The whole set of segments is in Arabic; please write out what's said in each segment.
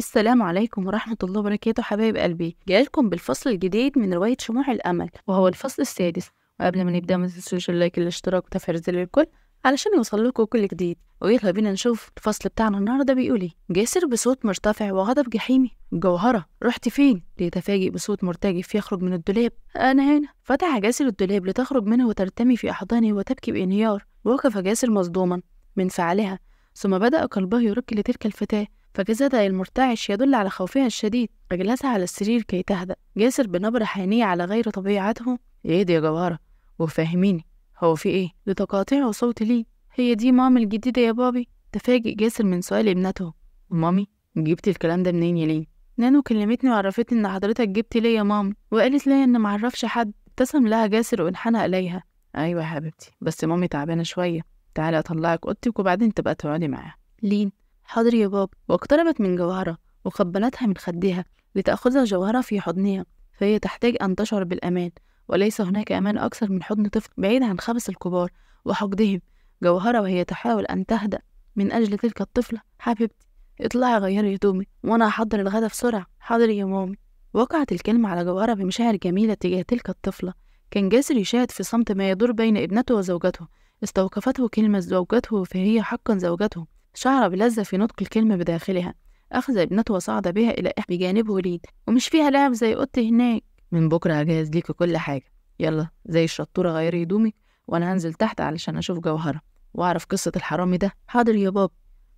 السلام عليكم ورحمة الله وبركاته حبايب قلبي جايلكم بالفصل الجديد من رواية شموع الأمل وهو الفصل السادس وقبل ما نبدأ ما تنسوش اللايك الاشتراك وتفعيل الزر للكل علشان يوصل لكم كل جديد ويلا بينا نشوف الفصل بتاعنا النهارده بيقول ايه جاسر بصوت مرتفع وغضب جحيمي جوهرة رحت فين ليتفاجئ بصوت مرتجف يخرج من الدولاب انا هنا فتح جاسر الدولاب لتخرج منه وترتمي في احضانه وتبكي بانهيار وقف جاسر مصدوما من فعلها ثم بدأ قلبه يرك لتلك الفتاة فجسدها المرتعش يدل على خوفها الشديد فجلسها على السرير كي تهدأ جاسر بنبرة حينية على غير طبيعته إيه دي يا جوهرة وفاهميني هو في ايه لتقاطيع صوت لي هي دي مامي الجديدة يا بابي تفاجئ جاسر من سؤال ابنته مامي جبتي الكلام ده منين يا لين نانو كلمتني وعرفتني ان حضرتك جبتي ليا مامي وقالت ليا ان معرفش حد ابتسم لها جاسر وانحنى اليها ايوه يا حبيبتي بس مامي تعبانه شويه تعالي اطلعك اوضتك وبعدين تبقى تقعدي معاها لين حاضر يا باب واقتربت من جوهرة وقبلتها من خدها لتأخذها جوهرة في حضنها فهي تحتاج أن تشعر بالأمان وليس هناك أمان أكثر من حضن طفل بعيد عن خبث الكبار وحقدهم جوهرة وهي تحاول أن تهدأ من أجل تلك الطفلة حبيبتي اطلعي غيري هدومي وأنا أحضر الغدا بسرعة حاضر يا مامي وقعت الكلمة على جوهرة بمشاعر جميلة تجاه تلك الطفلة كان جاسر يشاهد في صمت ما يدور بين ابنته وزوجته استوقفته كلمة زوجته فهي حقا زوجته شعر بلذة في نطق الكلمة بداخلها أخذ ابنته وصعد بها إلى إحدى بجانبه وليد ومش فيها لعب زي أوضتي هناك من بكرة هجهز ليكي كل حاجة يلا زي الشطورة غيري هدومك وأنا هنزل تحت علشان أشوف جوهرة وأعرف قصة الحرامي ده حاضر يا باب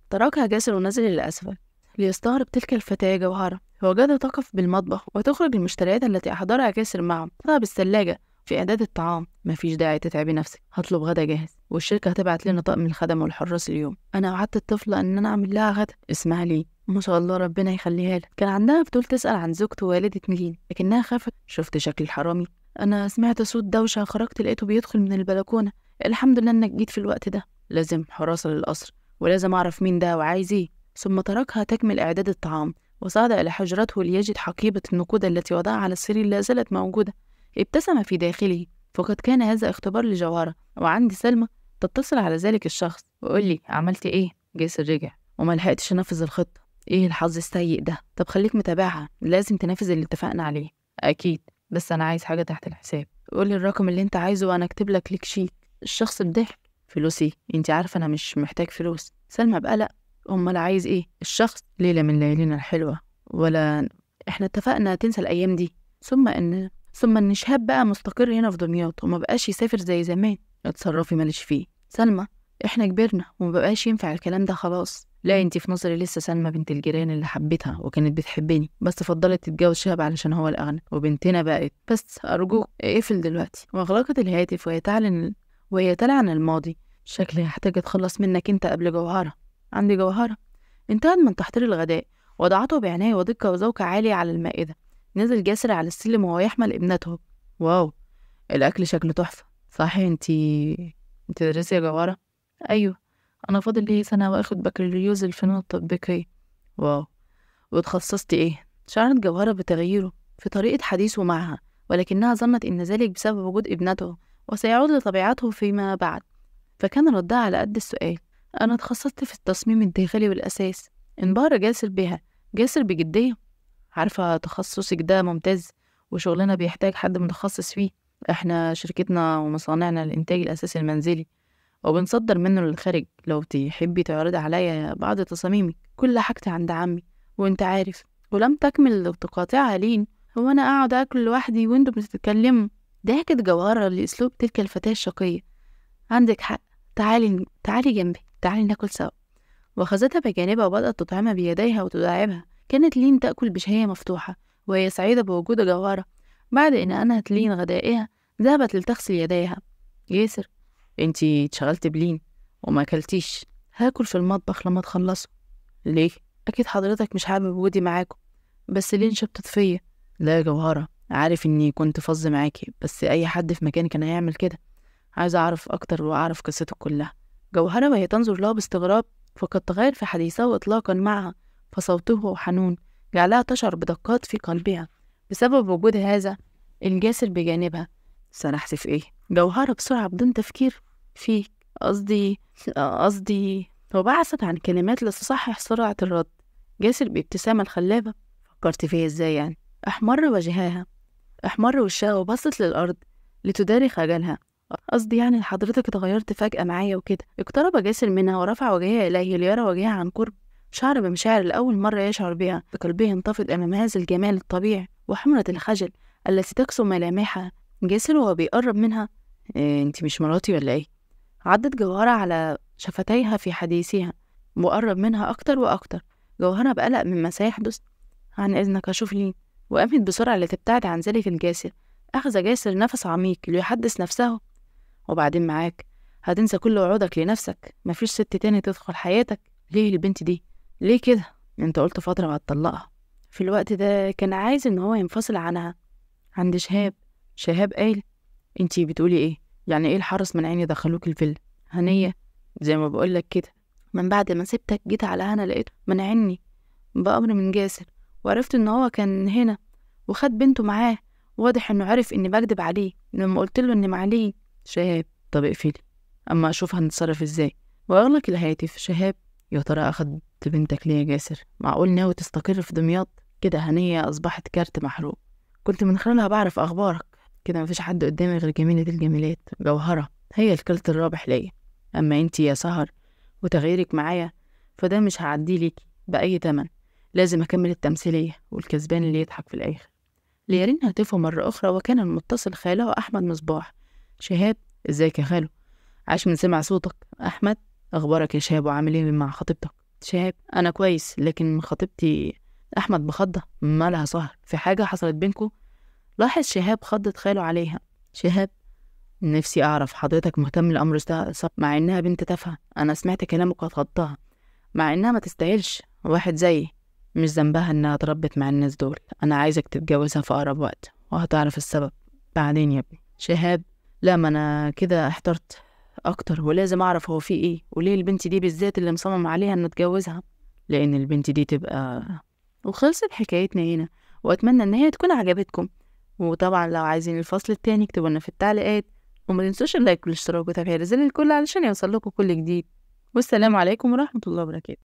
تركها جاسر ونزل إلى أسفل ليستغرب تلك الفتاة جوهرة فوجدها تقف بالمطبخ وتخرج المشتريات التي أحضرها جاسر معه بالثلاجة في إعداد الطعام مفيش داعي تتعبي نفسك هطلب غدا جاهز والشركة هتبعت لنا طقم الخدمة والحراس اليوم أنا وعدت الطفلة إن أنا أعمل لها غدا اسمها لي ما شاء الله ربنا يخليها لك كان عندها فضول تسأل عن زوجته ووالدة مين لكنها خافت شفت شكل الحرامي أنا سمعت صوت دوشة خرجت لقيته بيدخل من البلكونة الحمد لله إنك جيت في الوقت ده لازم حراسة للقصر ولازم أعرف مين ده وعايز إيه ثم تركها تكمل إعداد الطعام وصعد إلى حجرته ليجد حقيبة النقود التي وضعها على السرير لا زالت موجودة ابتسم في داخله فقد كان هذا اختبار لجوهرة وعندي سلمى تتصل على ذلك الشخص وقول لي عملت ايه جاسر رجع وما لحقتش انفذ الخطة ايه الحظ السيء ده طب خليك متابعها لازم تنفذ اللي اتفقنا عليه اكيد بس انا عايز حاجة تحت الحساب قول لي الرقم اللي انت عايزه وانا اكتب لك ليك شيك الشخص بضحك فلوسي إيه؟ انت عارفة انا مش محتاج فلوس سلمى بقلق امال عايز ايه الشخص ليلة من ليالينا الحلوة ولا احنا اتفقنا تنسى الايام دي ثم ان ثم ان شهاب بقى مستقر هنا في دمياط وما بقاش يسافر زي زمان اتصرفي ماليش فيه سلمى احنا كبرنا وما بقاش ينفع الكلام ده خلاص لا انت في نظري لسه سلمى بنت الجيران اللي حبيتها وكانت بتحبني بس فضلت تتجوز شهاب علشان هو الاغنى وبنتنا بقت بس ارجوك اقفل دلوقتي واغلقت الهاتف وهي تعلن وهي تلعن الماضي شكلي هحتاج اتخلص منك انت قبل جوهره عندي جوهره انتهت من تحضير الغداء وضعته بعناية ودقة وذوق عالي على المائدة نزل جاسر على السلم وهو يحمل ابنته واو الأكل شكله تحفة صح انتي بتدرسي يا جوارة؟ أيوة أنا فاضل لي سنة وآخد بكالوريوس الفنون التطبيقية واو وتخصصتي إيه؟ شعرت جوهرة بتغييره في طريقة حديثه معها ولكنها ظنت إن ذلك بسبب وجود ابنته وسيعود لطبيعته فيما بعد فكان ردها على قد السؤال أنا اتخصصت في التصميم الداخلي والأساس انبهر جاسر بها جاسر بجدية عارفة تخصصك ده ممتاز وشغلنا بيحتاج حد متخصص فيه احنا شركتنا ومصانعنا الإنتاج الأساسي المنزلي وبنصدر منه للخارج لو تحبي تعرضي عليا بعض تصاميمك كل حاجتي عند عمي وانت عارف ولم تكمل تقاطعها لين هو أنا أقعد أكل لوحدي وانتوا بتتكلموا ضحكت جوهرة لأسلوب تلك الفتاة الشقية عندك حق تعالي تعالي جنبي تعالي ناكل سوا وأخذتها بجانبها وبدأت تطعمها بيديها وتداعبها كانت لين تأكل بشهية مفتوحة وهي سعيدة بوجود جوارة بعد إن أنهت لين غدائها ذهبت لتغسل يديها ياسر انتي اتشغلت بلين وما أكلتيش هاكل في المطبخ لما تخلصوا ليه أكيد حضرتك مش حابب وجودي معاكم بس لين شبطت فيا لا يا جوهرة عارف إني كنت فظ معاكي بس أي حد في مكان كان هيعمل كده عايزة أعرف أكتر وأعرف قصتك كلها جوهرة وهي تنظر له باستغراب فقد تغير في حديثه إطلاقا معها فصوته حنون جعلها تشعر بدقات في قلبها بسبب وجود هذا الجاسر بجانبها سرحت في إيه؟ جوهرة بسرعة بدون تفكير فيك قصدي قصدي وبعثت عن كلمات لتصحح سرعة الرد جاسر بابتسامة الخلابة فكرت فيه ازاي يعني احمر وجهها احمر وشها وبصت للأرض لتداري خجلها قصدي يعني حضرتك اتغيرت فجأة معايا وكده اقترب جاسر منها ورفع وجهها إليه ليرى وجهها عن قرب شعر بمشاعر لأول مرة يشعر بها قلبه انتفض أمام هذا الجمال الطبيعي وحمرة الخجل التي تكسو ملامحها جاسر وهو بيقرب منها إيه انت مش مراتي ولا ايه عدت جوهرة على شفتيها في حديثها وقرب منها أكتر وأكتر جوهرة بقلق مما سيحدث عن إذنك أشوف لي وقامت بسرعة لتبتعد عن ذلك الجاسر أخذ جاسر نفس عميق ليحدث نفسه وبعدين معاك هتنسى كل وعودك لنفسك مفيش ست تاني تدخل حياتك ليه البنت دي ليه كده انت قلت فترة وهتطلقها في الوقت ده كان عايز ان هو ينفصل عنها عند شهاب شهاب قال انتي بتقولي ايه يعني ايه الحرس من عيني دخلوك الفيلا هنية زي ما بقولك كده من بعد ما سبتك جيت على هنا لقيته منعني بأمر من جاسر وعرفت ان هو كان هنا وخد بنته معاه واضح انه عرف اني بكدب عليه لما قلت له اني معليه شهاب طب اقفلي اما اشوف هنتصرف ازاي واغلق الهاتف شهاب يا ترى اخد قتلت بنتك ليه يا جاسر معقول ناوي تستقر في دمياط كده هنية أصبحت كارت محروق كنت من خلالها بعرف أخبارك كده مفيش حد قدامي غير جميلة الجميلات جوهرة هي الكلت الرابح ليا أما أنتي يا سهر وتغييرك معايا فده مش هعديه ليكي بأي تمن لازم أكمل التمثيلية والكسبان اللي يضحك في الآخر ليارين هاتفه مرة أخرى وكان المتصل خاله أحمد مصباح شهاب ازيك يا خالو عاش من سمع صوتك أحمد أخبارك يا شهاب وعامل إيه مع خطيبتك شهاب انا كويس لكن خطيبتي احمد بخضه مالها سهر في حاجه حصلت بينكم لاحظ شهاب خضت خاله عليها شهاب نفسي أعرف حضرتك مهتم لأمر صعب مع إنها بنت تافهة أنا سمعت كلامك واتخضتها مع إنها ما تستاهلش واحد زيي مش ذنبها إنها اتربت مع الناس دول أنا عايزك تتجوزها في أقرب وقت وهتعرف السبب بعدين يا ابني شهاب لا ما أنا كده احترت اكتر ولازم اعرف هو في ايه وليه البنت دي بالذات اللي مصمم عليها ان اتجوزها لان البنت دي تبقى وخلصت حكايتنا هنا واتمنى ان هي تكون عجبتكم وطبعا لو عايزين الفصل التاني اكتبوا لنا في التعليقات وما تنسوش اللايك والاشتراك وتفعيل زر الكل علشان يوصل لكم كل جديد والسلام عليكم ورحمه الله وبركاته